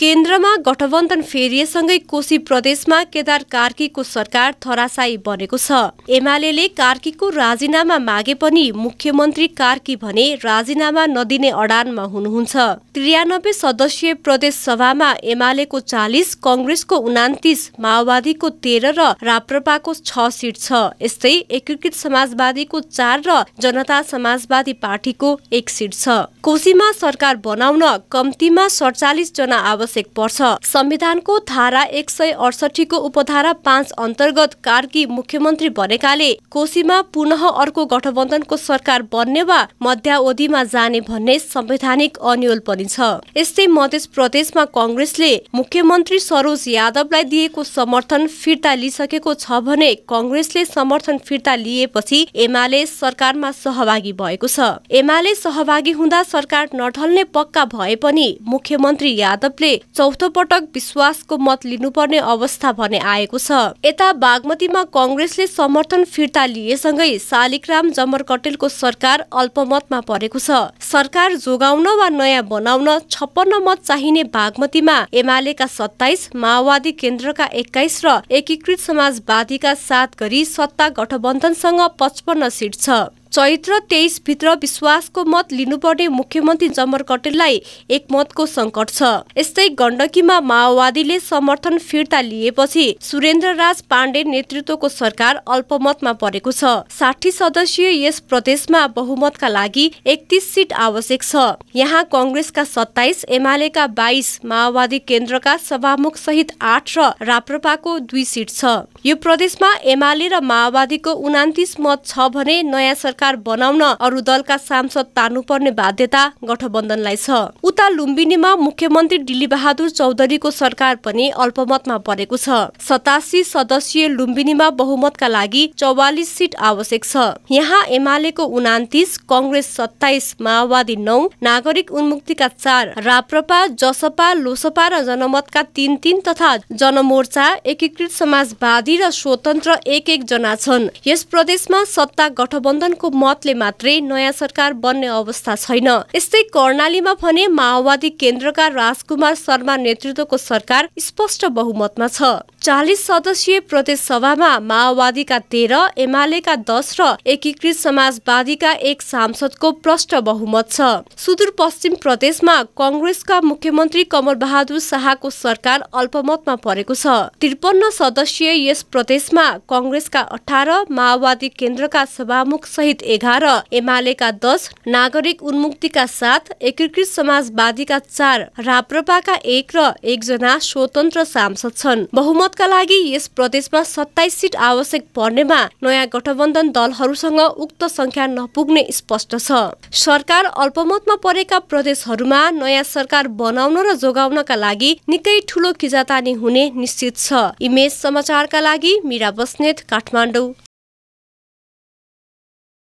केन्द्रमा गठबन्धन फेरिएसँगै कोशी प्रदेशमा केदार कार्कीको सरकार थरासाई बनेको छ एमाले कार्कीको राजीनामा मागे पनि मुख्यमन्त्री कार्की भने राजीनामा नदिने अडानमा हुनुहुन्छ त्रियानब्बे सदस्यीय प्रदेश सभामा एमालेको चालिस कङ्ग्रेसको उनातिस माओवादीको तेह्र र राप्रपाको छ सिट छ यस्तै एकीकृत समाजवादीको चार र जनता समाजवादी पार्टीको एक सिट छ कोशीमा सरकार बनाउन कम्तीमा सडचालिस जना आवश्यक आवश्यक पर्छ संविधानको धारा एक सय अडसठीको उपधारा पाँच अन्तर्गत कार्की मुख्यमन्त्री बनेकाले कोशीमा पुनः अर्को गठबन्धनको सरकार बन्ने वा मध्यावधिमा जाने भन्ने संवैधानिक अन्यल पनि छ यस्तै मध्य प्रदेशमा कङ्ग्रेसले मुख्यमन्त्री सरोज यादवलाई दिएको समर्थन फिर्ता लिइसकेको छ भने कङ्ग्रेसले समर्थन फिर्ता लिएपछि एमाले सरकारमा सहभागी भएको छ एमाले सहभागी हुँदा सरकार नढल्ने पक्का भए पनि मुख्यमन्त्री यादवले चौथो पटक विश्वासको मत लिनुपर्ने अवस्था भने आएको छ यता बागमतीमा कङ्ग्रेसले समर्थन फिर्ता लिएसँगै शालिगराम जमर कटेलको सरकार अल्पमतमा परेको छ सरकार जोगाउन वा नयाँ बनाउन छप्पन्न मत चाहिने बागमतीमा एमालेका सत्ताइस माओवादी केन्द्रका एक्काइस र एकीकृत समाजवादीका सात गरी सत्ता गठबन्धनसँग पचपन्न सिट छ चैत्र भित्र विश्वासको मत लिनुपर्ने मुख्यमन्त्री जम्बर कटेललाई एक मतको सङ्कट छ यस्तै गण्डकीमा माओवादीले समर्थन फिर्ता लिएपछि सुरेन्द्र राज पाण्डे नेतृत्वको सरकार अल्पमतमा परेको छ साठी सदस्यीय यस प्रदेशमा बहुमतका लागि एकतिस सिट आवश्यक छ यहाँ कङ्ग्रेसका सत्ताइस एमालेका बाइस माओवादी केन्द्रका सभामुख सहित आठ र राप्रपाको दुई सिट छ यो प्रदेशमा एमाले र माओवादीको उनातिस मत छ भने नयाँ सरकार सरकार बनाउन अरू दलका सांसद तान्नुपर्ने बाध्यता गठबन्धनलाई छ उता लुम्बिनीमा मुख्यमन्त्री डिली बहादुर चौधरीको सरकार पनि अल्पमतमा परेको छ सतासी सदस्यीय लुम्बिनीमा बहुमतका लागि चौवालिस सिट आवश्यक छ यहाँ एमालेको उनातिस कङ्ग्रेस सत्ताइस माओवादी नौ नागरिक उन्मुक्तिका चार राप्रपा जसपा लोसपा र जनमतका तीन तीन तथा जनमोर्चा एकीकृत समाजवादी र स्वतन्त्र एक एकजना छन् यस प्रदेशमा सत्ता गठबन्धनको मतले मात्रै नयाँ सरकार बन्ने अवस्था छैन यस्तै कर्णालीमा भने माओवादी केन्द्रका राजकुमार शर्मा नेतृत्वको सरकार स्पष्ट बहुमतमा छ चालिस सदस्यीय प्रदेश सभामा माओवादीका तेह्र एमालेका दस र एकीकृत समाजवादीका एक सांसदको प्रष्ट बहुमत छ सुदूरपश्चिम प्रदेशमा कङ्ग्रेसका मुख्यमन्त्री कमल बहादुर शाहको सरकार अल्पमतमा परेको छ त्रिपन्न सदस्यीय यस प्रदेशमा कङ्ग्रेसका अठार माओवादी केन्द्रका सभामुख सहित एघार एमालेका दस नागरिक उन्मुक्तिका सात एकीकृत समाजवादीका चार राप्रपाका एक र एकजना स्वतन्त्र सांसद छन् बहुमत पदका लागि यस प्रदेशमा सत्ताइस सिट आवश्यक पर्नेमा नयाँ गठबन्धन दलहरूसँग उक्त संख्या नपुग्ने स्पष्ट छ सरकार अल्पमतमा परेका प्रदेशहरूमा नयाँ सरकार बनाउन र जोगाउनका लागि निकै ठूलो खिजातानी हुने निश्चित छ इमेज समाचारका लागि मिरा बस्नेत काठमाडौँ